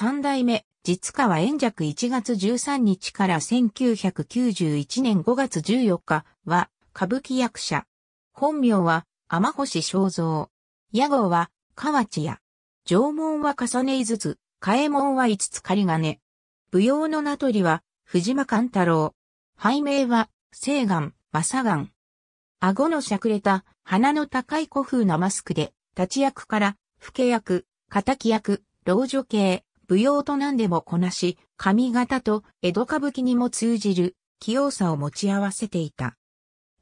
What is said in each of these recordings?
三代目、実川円尺1月13日から1991年5月14日は、歌舞伎役者。本名は、天星正蔵。屋号は、河内屋。縄文は重ねず、つ、替門は五つ仮金。舞踊の名取は、藤間勘太郎。背名は、青岩、正岩。顎のしゃくれた、鼻の高い古風なマスクで、立役から、老け役、仇役、老女系、舞踊と何でもこなし、髪型と江戸歌舞伎にも通じる器用さを持ち合わせていた。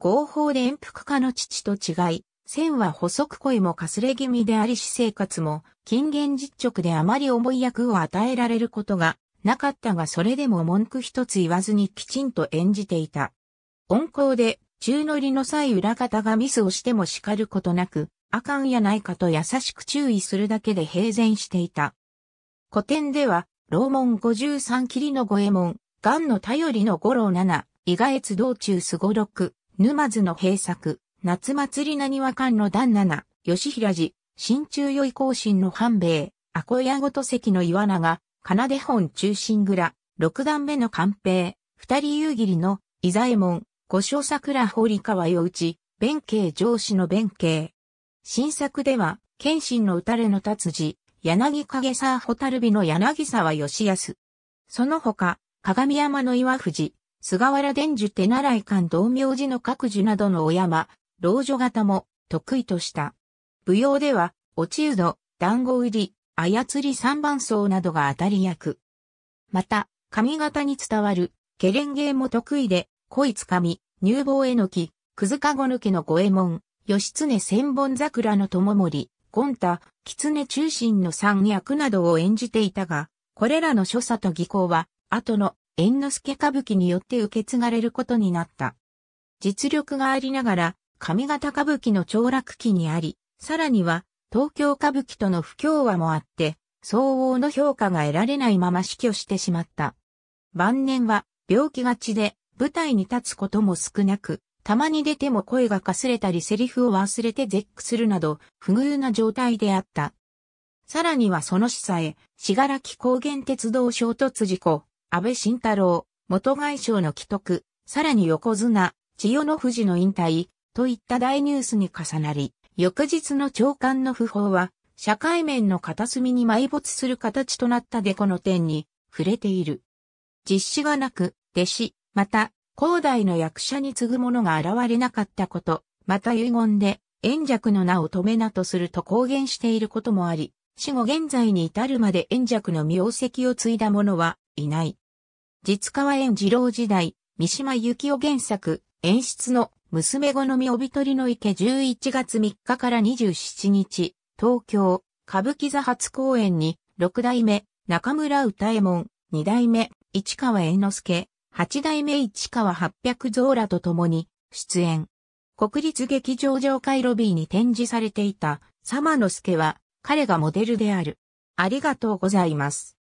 合法で遠福家の父と違い、線は細く声もかすれ気味であり私生活も近現実直であまり重い役を与えられることがなかったがそれでも文句一つ言わずにきちんと演じていた。温厚で中乗りの際裏方がミスをしても叱ることなく、あかんやないかと優しく注意するだけで平然していた。古典では、老門五十切りの五右衛門、元の頼りの五郎七、伊賀越道中すご六、沼津の閉作、夏祭りなにわ館の段七、吉平寺、新中宵行進の半兵衛、阿古屋ごと席の岩永、奏で本中心蔵、六段目の官兵、二人夕霧の、伊左衛門、五所桜堀川与内、弁慶上司の弁慶。新作では、謙信の打たれの達治、柳影沢蛍火の柳沢義康。その他、鏡山の岩藤、菅原伝授手習い館道明寺の各樹などのお山、老女型も得意とした。舞踊では、落ちうど、団子売り、操り三番層などが当たり役。また、髪型に伝わる、ケレンゲーも得意で、恋つかみ、乳房えのき、くずかごぬきの五右衛門、義経千本桜の友森、ゴンタ、狐中心の三役などを演じていたが、これらの所作と技巧は、後の猿之助歌舞伎によって受け継がれることになった。実力がありながら、上方歌舞伎の凋落期にあり、さらには、東京歌舞伎との不協和もあって、相応の評価が得られないまま死去してしまった。晩年は、病気がちで、舞台に立つことも少なく、たまに出ても声がかすれたりセリフを忘れて絶句するなど、不遇な状態であった。さらにはその下さしがらき高原鉄道衝突事故、安倍晋太郎、元外相の帰得、さらに横綱、千代の富士の引退、といった大ニュースに重なり、翌日の長官の訃報は、社会面の片隅に埋没する形となったでこの点に、触れている。実施がなく、弟子、また、広代の役者に次ぐ者が現れなかったこと、また遺言で、炎弱の名を止めなとすると公言していることもあり、死後現在に至るまで炎弱の名跡を継いだ者はいない。実川炎次郎時代、三島由紀夫原作、演出の娘好み帯取りの池11月3日から27日、東京、歌舞伎座初公演に、六代目、中村歌右衛門、二代目、市川猿之助、八代目市川八百蔵らと共に出演。国立劇場上階ロビーに展示されていた、様の助は彼がモデルである。ありがとうございます。